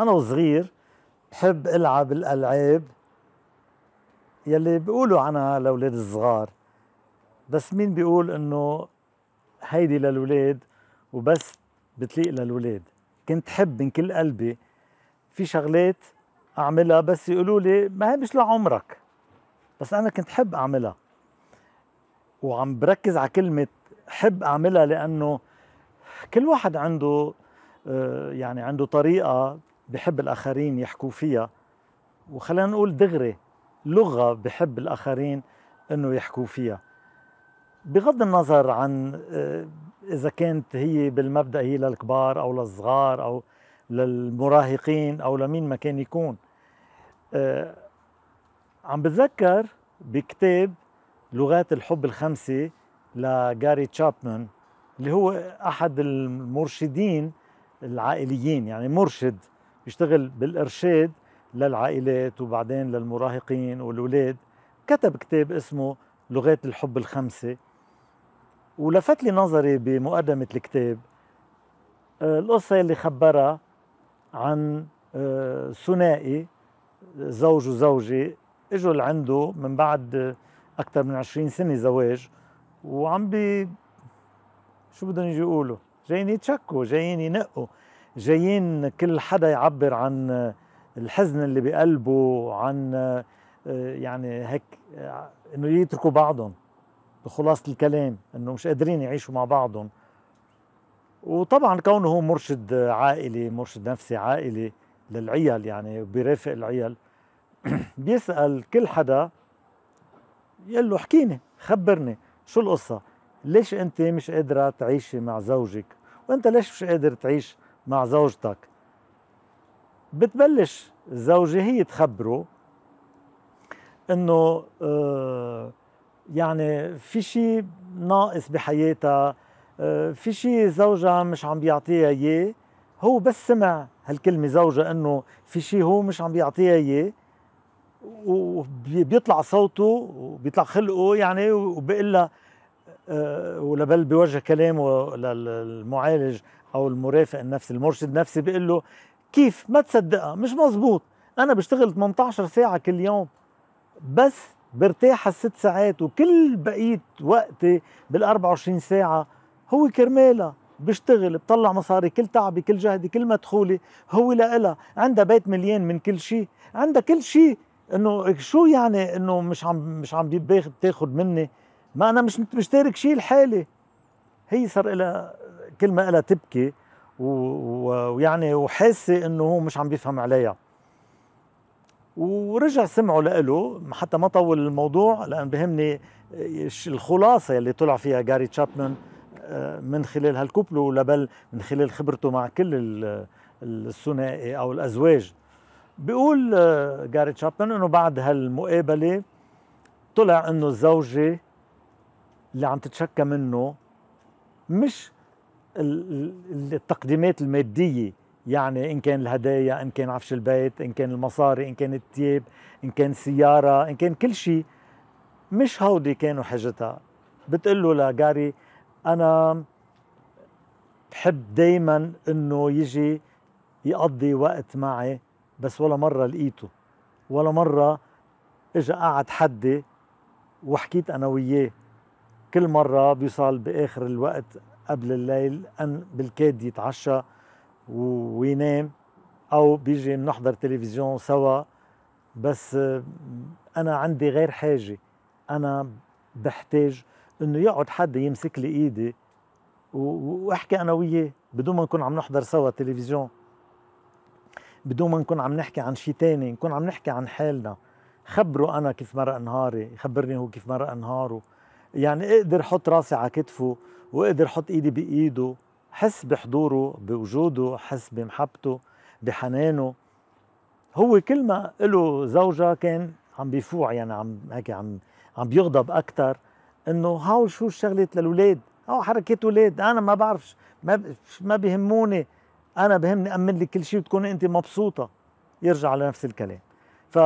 انا وصغير بحب العب الالعاب يلي بيقولوا عنها الاولاد الصغار بس مين بيقول انه هيدي للولاد وبس بتليق للولاد كنت حب من كل قلبي في شغلات اعملها بس يقولوا لي ما هي مش لعمرك بس انا كنت حب اعملها وعم بركز على كلمه حب اعملها لانه كل واحد عنده آه، يعني عنده طريقه بحب الآخرين يحكوا فيها وخلينا نقول دغري لغة بحب الآخرين أنه يحكوا فيها بغض النظر عن آه، إذا كانت هي بالمبدأ هي للكبار أو للصغار أو للمراهقين أو لمين ما كان يكون آه، عم بتذكر بكتاب لغات الحب الخمسة لجاري تشابمان اللي هو أحد المرشدين العائليين يعني مرشد بيشتغل بالارشاد للعائلات وبعدين للمراهقين والولاد كتب كتاب اسمه لغات الحب الخمسه ولفت لي نظري بمقدمه الكتاب آه، القصه اللي خبرها عن آه، ثنائي زوج وزوجه اجوا لعنده من بعد اكثر من 20 سنه زواج وعم بي شو بدهم يجي يقولوا جايين يتشكوا جايين ينقوا جايين كل حدا يعبر عن الحزن اللي بقلبه عن آه، يعني هيك آه، انه يتركوا بعضهم بخلاصه الكلام انه مش قادرين يعيشوا مع بعضهم وطبعا كونه هو مرشد عائلي مرشد نفسي عائلي للعيال يعني بيرافق العيال بيسال كل حدا يقول له احكيني خبرني شو القصه ليش انت مش قادره تعيشي مع زوجك وانت ليش مش قادر تعيش مع زوجتك بتبلش الزوجة هي تخبره انه آه، يعني في شيء ناقص بحياتها آه، في شيء زوجها مش عم بيعطيها اياه هو بس سمع هالكلمه زوجها انه في شيء هو مش عم بيعطيها اياه وبيطلع صوته وبيطلع خلقه يعني وبقول لها آه، ولا بل بيوجه كلامه للمعالج او المرافق النفسي المرشد النفسي بيقول له كيف ما تصدقها مش مزبوط انا بشتغل 18 ساعه كل يوم بس برتاح الست ساعات وكل بقيه وقتي بال 24 ساعه هو كرمالها بشتغل بطلع مصاري كل تعبي كل جهدي كل مدخولي هو لإلها عندها بيت مليان من كل شيء عندها كل شيء انه شو يعني انه مش عم مش عم باخد مني ما انا مش مشترك شيء لحالي هي صار لها كل ما قالها تبكي ويعني وحاسه انه هو مش عم بيفهم عليها ورجع سمعه لإله حتى ما طول الموضوع لان بهمني الخلاصه اللي طلع فيها جاري تشابمان آه، من خلال هالكوبلو ولا بل من خلال خبرته مع كل الثنائي او الازواج بيقول آه، جاري تشابمان انه بعد هالمقابله طلع انه الزوجه اللي عم تتشكى منه مش التقديمات المادية يعني إن كان الهدايا إن كان عفش البيت إن كان المصاري إن كان التياب إن كان سيارة إن كان كل شيء مش هودي كانوا حاجتها بتقول له لجاري أنا بحب دايما إنه يجي يقضي وقت معي بس ولا مرة لقيته ولا مرة إجا قعد حدي وحكيت أنا وياه كل مرة بيوصل بآخر الوقت قبل الليل أن بالكاد يتعشى وينام أو بيجي بنحضر تلفزيون سوا بس آه، أنا عندي غير حاجة أنا بحتاج إنه يقعد حد يمسك لي إيدي وأحكي أنا وياه بدون ما نكون عم نحضر سوا تلفزيون بدون ما نكون عم نحكي عن شيء تاني نكون عم نحكي عن حالنا خبره أنا كيف مرق نهاري خبرني هو كيف مرق نهاره يعني اقدر احط راسي على كتفه واقدر احط ايدي بايده حس بحضوره بوجوده حس بمحبته بحنانه هو كل ما له زوجة كان عم بيفوع يعني عم هيك عم عم بيغضب اكثر انه هاو شو شغلت للولاد او حركات ولاد انا ما بعرف ما ما بيهموني انا بهمني امن لك كل شيء وتكوني انت مبسوطه يرجع لنفس الكلام ف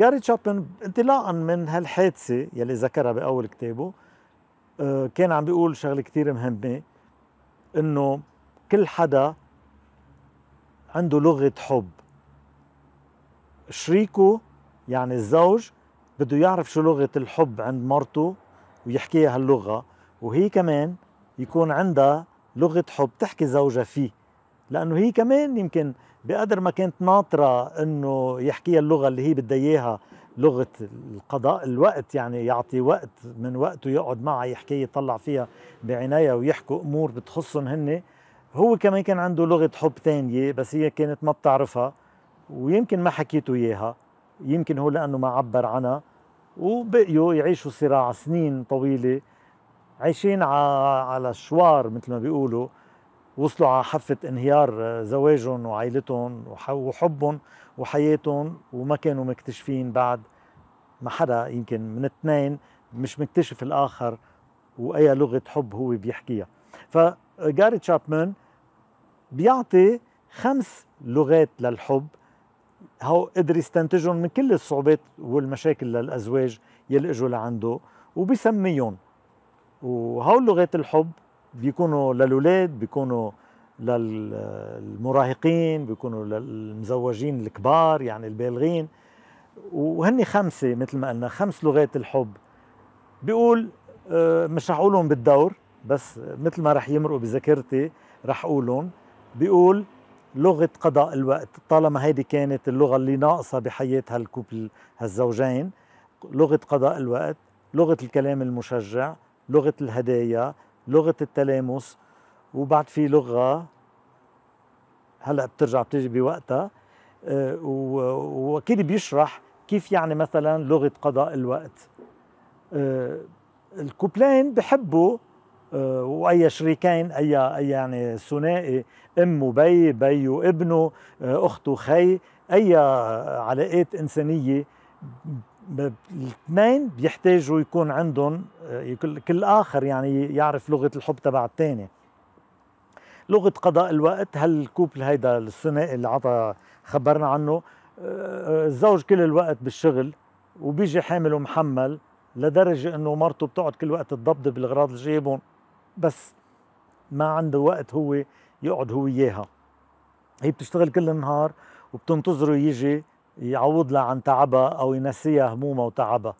جاري تشابن انطلاقا من هالحادثه يلي ذكرها باول كتابه آه، كان عم بيقول شغله كثير مهمه انه كل حدا عنده لغه حب شريكه يعني الزوج بده يعرف شو لغه الحب عند مرته ويحكيها هاللغه وهي كمان يكون عندها لغه حب تحكي زوجها فيه لانه هي كمان يمكن بقدر ما كانت ناطرة أنه يحكيها اللغة اللي هي بدها إياها لغة القضاء الوقت يعني يعطي وقت من وقته يقعد معها يحكي يطلع فيها بعناية ويحكوا أمور بتخصهم هن هو كمان كان عنده لغة حب تانية بس هي كانت ما بتعرفها ويمكن ما حكيته إياها يمكن هو لأنه ما عبر عنها وبقيوا يعيشوا صراع سنين طويلة عايشين على شوار مثل ما بيقولوا وصلوا على حافة انهيار آه، زواجهم وعائلتهم وحبهم وحياتهم وما كانوا مكتشفين بعد ما حدا يمكن من اثنين مش مكتشف الآخر وأي لغة حب هو بيحكيها فجاري آه، تشابمان بيعطي خمس لغات للحب هو قدر يستنتجهم من كل الصعوبات والمشاكل للأزواج يلي اجوا لعنده وبيسميهم وهول لغات الحب بيكونوا للأولاد بيكونوا للمراهقين بيكونوا للمزوجين الكبار يعني البالغين وهني خمسة مثل ما قلنا خمس لغات الحب بيقول آه، مش رح أقولهم بالدور بس مثل ما رح يمرقوا بذاكرتي رح أقولهم بيقول لغة قضاء الوقت طالما هيدي كانت اللغة اللي ناقصة بحياة هالكوبل هالزوجين لغة قضاء الوقت لغة الكلام المشجع لغة الهدايا لغه التلامس وبعد في لغه هلا بترجع بتيجي بوقتها آه، واكيد بيشرح كيف يعني مثلا لغه قضاء الوقت آه، الكوبلين بحبوا آه، واي شريكين اي اي يعني ثنائي ام وبي بي وابنه اخت وخي اي علاقات انسانيه الاثنين بيحتاجوا يكون عندهم آه، كل اخر يعني يعرف لغه الحب تبع الثاني لغه قضاء الوقت هل هيدا الثنائي اللي عطى خبرنا عنه آه، آه، الزوج كل الوقت بالشغل وبيجي حامل ومحمل لدرجه انه مرته بتقعد كل وقت تضبضب الاغراض اللي جايبهم بس ما عنده وقت هو يقعد هو اياها هي بتشتغل كل النهار وبتنتظره يجي يعوض لها عن تعبها او ينسيها همومها وتعبها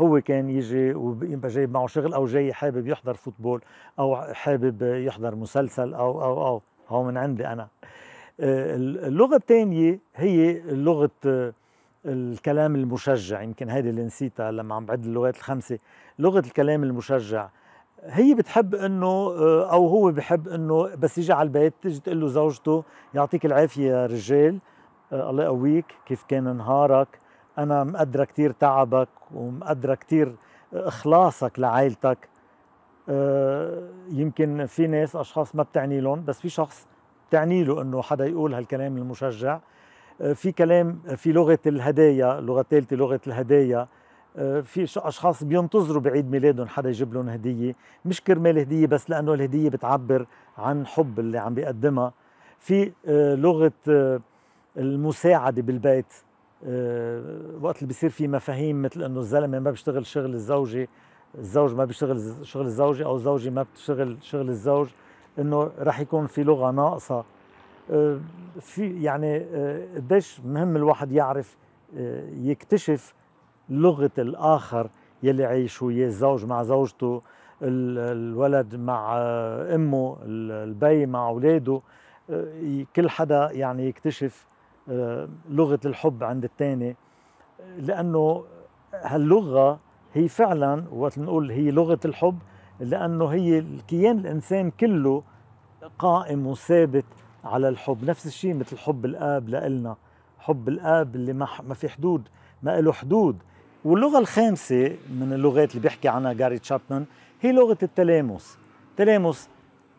هو كان يجي ويبقى جايب معه شغل او جاي حابب يحضر فوتبول او حابب يحضر مسلسل او او او هو من عندي انا آه، اللغه الثانيه هي لغه آه، الكلام المشجع يمكن هيدي اللي نسيتها لما عم بعد اللغات الخمسه لغه الكلام المشجع هي بتحب انه آه، او هو بحب انه بس يجي على البيت تيجي تقول له زوجته يعطيك العافيه يا رجال آه، الله يقويك كيف كان نهارك انا مقدره كثير تعبك ومقدره كثير اخلاصك لعائلتك آه، يمكن في ناس اشخاص ما بتعني لهم بس في شخص بتعني له انه حدا يقول هالكلام المشجع آه، في كلام في لغه الهدايا لغه ثالثه لغه الهدايا في اشخاص بينتظروا بعيد ميلادهم حدا يجيب لهم هديه مش كرمال هديه بس لانه الهديه بتعبر عن حب اللي عم بيقدمها في لغه المساعده بالبيت آه، وقت اللي بيصير في مفاهيم مثل انه الزلمه ما بيشتغل شغل الزوجه الزوج ما بيشتغل شغل الزوجه او الزوجه ما بتشتغل شغل الزوج انه رح يكون في لغه ناقصه آه، في يعني آه، قديش مهم الواحد يعرف يكتشف لغه الاخر يلي عايش وياه الزوج مع زوجته الولد مع امه البي مع اولاده كل حدا يعني يكتشف آه، لغه الحب عند الثاني لانه هاللغه هي فعلا وقت نقول هي لغه الحب لانه هي الكيان الانسان كله قائم وثابت على الحب نفس الشيء مثل حب الاب لإلنا حب الاب اللي ما, في حدود ما له حدود واللغه الخامسه من اللغات اللي بيحكي عنها جاري تشابمان هي لغه التلامس تلامس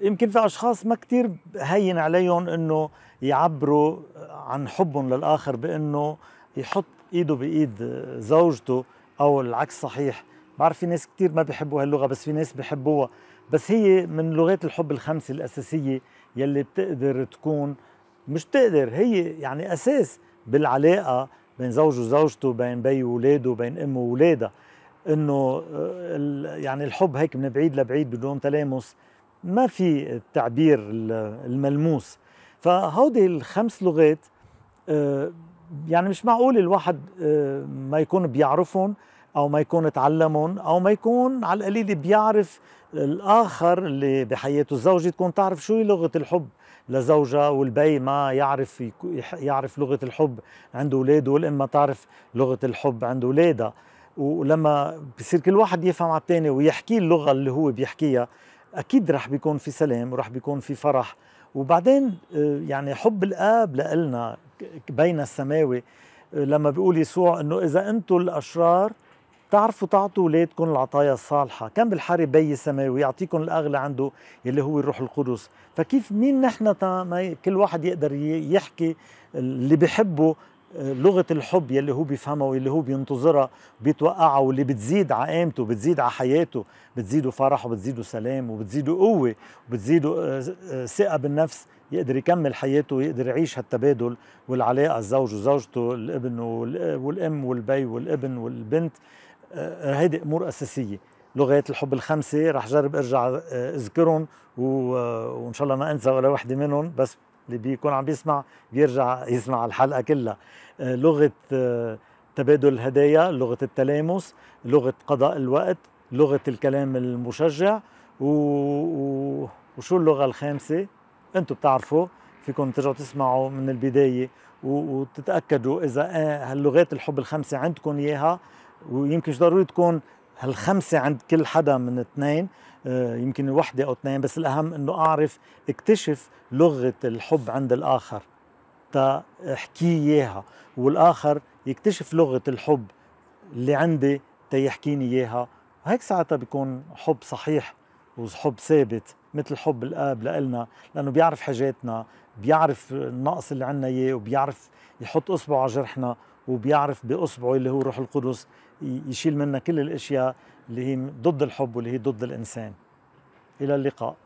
يمكن في اشخاص ما كثير هين عليهم انه يعبروا عن حبهم للاخر بانه يحط ايده بايد زوجته او العكس صحيح بعرف في ناس كثير ما بيحبوا هاللغه بس في ناس بيحبوها بس هي من لغات الحب الخمسه الاساسيه يلي بتقدر تكون مش بتقدر هي يعني اساس بالعلاقه بين زوج وزوجته بين بي وولاده بين امه وولادها انه يعني الحب هيك من بعيد لبعيد بدون تلامس ما في التعبير الملموس فهودي الخمس لغات آه، يعني مش معقول الواحد آه، ما يكون بيعرفهم او ما يكون تعلمهم او ما يكون على القليل بيعرف الاخر اللي بحياته الزوجه تكون تعرف شو لغه الحب لزوجها والبي ما يعرف يعرف لغه الحب عند اولاده والام ما تعرف لغه الحب عند اولادها ولما بصير كل واحد يفهم على الثاني ويحكي اللغه اللي هو بيحكيها اكيد رح بيكون في سلام ورح بيكون في فرح وبعدين آه، يعني حب الاب لنا بين السماوي آه، لما بيقول يسوع انه اذا انتم الاشرار تعرفوا تعطوا اولادكم العطايا الصالحه، كان بالحري بي سماوي يعطيكم الاغلى عنده اللي هو الروح القدس، فكيف مين نحن ما كل واحد يقدر يحكي اللي بحبه لغه الحب يلي هو بيفهمها واللي هو بينتظرها بيتوقعها واللي بتزيد على قيمته بتزيد على حياته بتزيده فرح وبتزيده سلام وبتزيده قوه وبتزيده آه، آه، ثقه بالنفس يقدر يكمل حياته ويقدر يعيش هالتبادل والعلاقه الزوج وزوجته الابن والام والبي والابن والبنت آه، هيدي امور اساسيه لغات الحب الخمسه رح جرب ارجع اذكرهم وان شاء الله ما انسى ولا وحده منهم بس اللي بيكون عم بيسمع بيرجع يسمع الحلقه كلها آه، لغه آه، تبادل الهدايا لغه التلامس لغه قضاء الوقت لغه الكلام المشجع و... و... وشو اللغه الخامسه انتم بتعرفوا فيكم ترجعوا تسمعوا من البدايه وتتاكدوا اذا آه، هاللغات الحب الخمسه عندكم اياها ويمكن ضروري تكون هالخمسه عند كل حدا من اثنين آه، يمكن وحده او اثنين بس الاهم انه اعرف اكتشف لغه الحب عند الاخر احكي اياها والاخر يكتشف لغه الحب اللي عندي تيحكيني اياها هيك ساعتها بيكون حب صحيح وحب ثابت مثل حب الاب لإلنا لانه بيعرف حاجاتنا بيعرف النقص اللي عندنا اياه وبيعرف يحط اصبعه على جرحنا وبيعرف باصبعه اللي هو روح القدس يشيل منا كل الاشياء اللي هي ضد الحب واللي هي ضد الانسان الى اللقاء